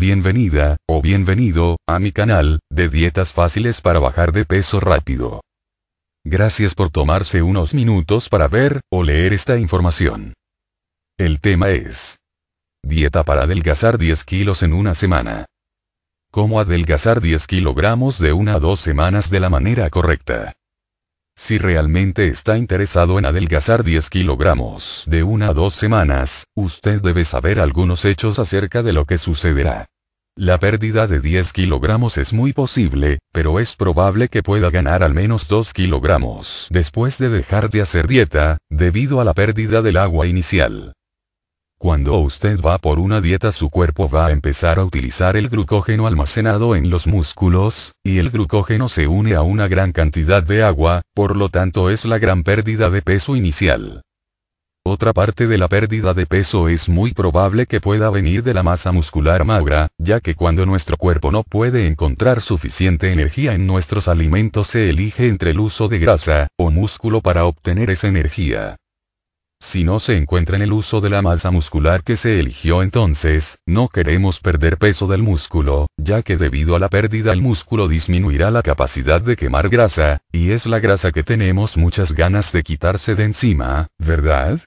Bienvenida, o bienvenido, a mi canal, de dietas fáciles para bajar de peso rápido. Gracias por tomarse unos minutos para ver, o leer esta información. El tema es. Dieta para adelgazar 10 kilos en una semana. Cómo adelgazar 10 kilogramos de una a dos semanas de la manera correcta. Si realmente está interesado en adelgazar 10 kilogramos de una a dos semanas, usted debe saber algunos hechos acerca de lo que sucederá. La pérdida de 10 kilogramos es muy posible, pero es probable que pueda ganar al menos 2 kilogramos después de dejar de hacer dieta, debido a la pérdida del agua inicial. Cuando usted va por una dieta su cuerpo va a empezar a utilizar el glucógeno almacenado en los músculos, y el glucógeno se une a una gran cantidad de agua, por lo tanto es la gran pérdida de peso inicial. Otra parte de la pérdida de peso es muy probable que pueda venir de la masa muscular magra, ya que cuando nuestro cuerpo no puede encontrar suficiente energía en nuestros alimentos se elige entre el uso de grasa o músculo para obtener esa energía. Si no se encuentra en el uso de la masa muscular que se eligió entonces, no queremos perder peso del músculo, ya que debido a la pérdida el músculo disminuirá la capacidad de quemar grasa, y es la grasa que tenemos muchas ganas de quitarse de encima, ¿verdad?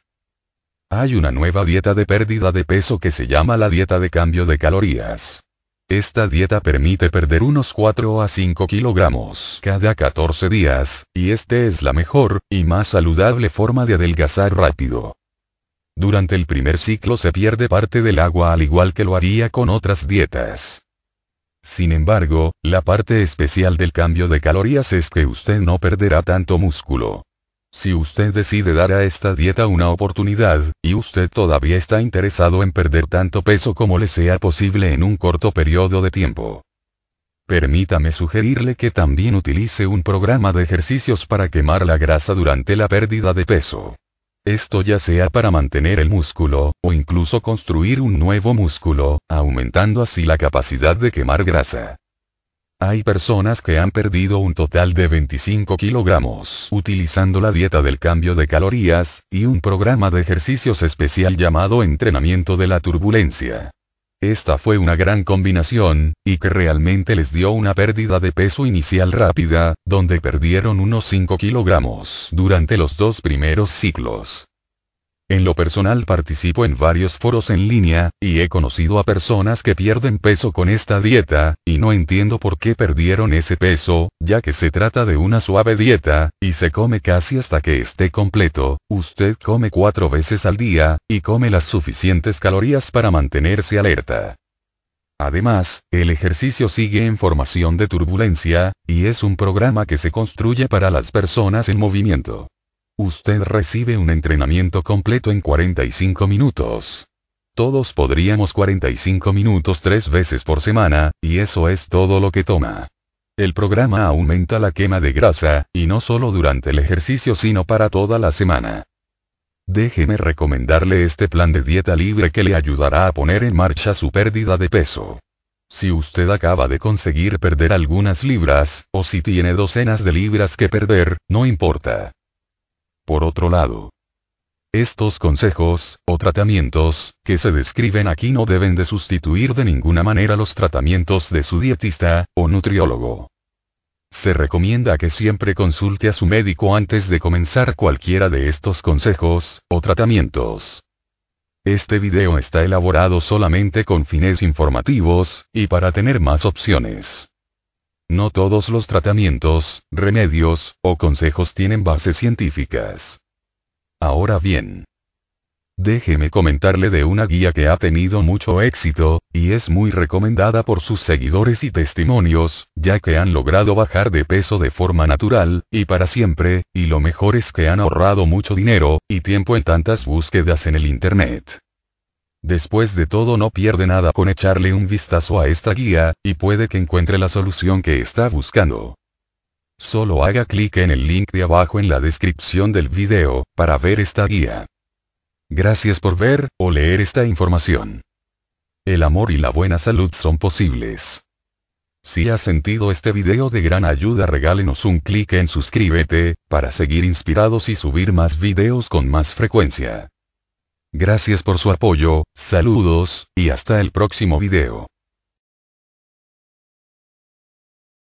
Hay una nueva dieta de pérdida de peso que se llama la dieta de cambio de calorías. Esta dieta permite perder unos 4 a 5 kilogramos cada 14 días, y esta es la mejor y más saludable forma de adelgazar rápido. Durante el primer ciclo se pierde parte del agua al igual que lo haría con otras dietas. Sin embargo, la parte especial del cambio de calorías es que usted no perderá tanto músculo. Si usted decide dar a esta dieta una oportunidad, y usted todavía está interesado en perder tanto peso como le sea posible en un corto periodo de tiempo. Permítame sugerirle que también utilice un programa de ejercicios para quemar la grasa durante la pérdida de peso. Esto ya sea para mantener el músculo, o incluso construir un nuevo músculo, aumentando así la capacidad de quemar grasa. Hay personas que han perdido un total de 25 kilogramos utilizando la dieta del cambio de calorías, y un programa de ejercicios especial llamado entrenamiento de la turbulencia. Esta fue una gran combinación, y que realmente les dio una pérdida de peso inicial rápida, donde perdieron unos 5 kilogramos durante los dos primeros ciclos. En lo personal participo en varios foros en línea, y he conocido a personas que pierden peso con esta dieta, y no entiendo por qué perdieron ese peso, ya que se trata de una suave dieta, y se come casi hasta que esté completo, usted come cuatro veces al día, y come las suficientes calorías para mantenerse alerta. Además, el ejercicio sigue en formación de turbulencia, y es un programa que se construye para las personas en movimiento. Usted recibe un entrenamiento completo en 45 minutos. Todos podríamos 45 minutos tres veces por semana, y eso es todo lo que toma. El programa aumenta la quema de grasa, y no solo durante el ejercicio sino para toda la semana. Déjeme recomendarle este plan de dieta libre que le ayudará a poner en marcha su pérdida de peso. Si usted acaba de conseguir perder algunas libras, o si tiene docenas de libras que perder, no importa. Por otro lado, estos consejos, o tratamientos, que se describen aquí no deben de sustituir de ninguna manera los tratamientos de su dietista, o nutriólogo. Se recomienda que siempre consulte a su médico antes de comenzar cualquiera de estos consejos, o tratamientos. Este video está elaborado solamente con fines informativos, y para tener más opciones. No todos los tratamientos, remedios, o consejos tienen bases científicas. Ahora bien, déjeme comentarle de una guía que ha tenido mucho éxito, y es muy recomendada por sus seguidores y testimonios, ya que han logrado bajar de peso de forma natural, y para siempre, y lo mejor es que han ahorrado mucho dinero, y tiempo en tantas búsquedas en el Internet. Después de todo no pierde nada con echarle un vistazo a esta guía, y puede que encuentre la solución que está buscando. Solo haga clic en el link de abajo en la descripción del video, para ver esta guía. Gracias por ver, o leer esta información. El amor y la buena salud son posibles. Si has sentido este video de gran ayuda regálenos un clic en suscríbete, para seguir inspirados y subir más videos con más frecuencia. Gracias por su apoyo, saludos, y hasta el próximo video.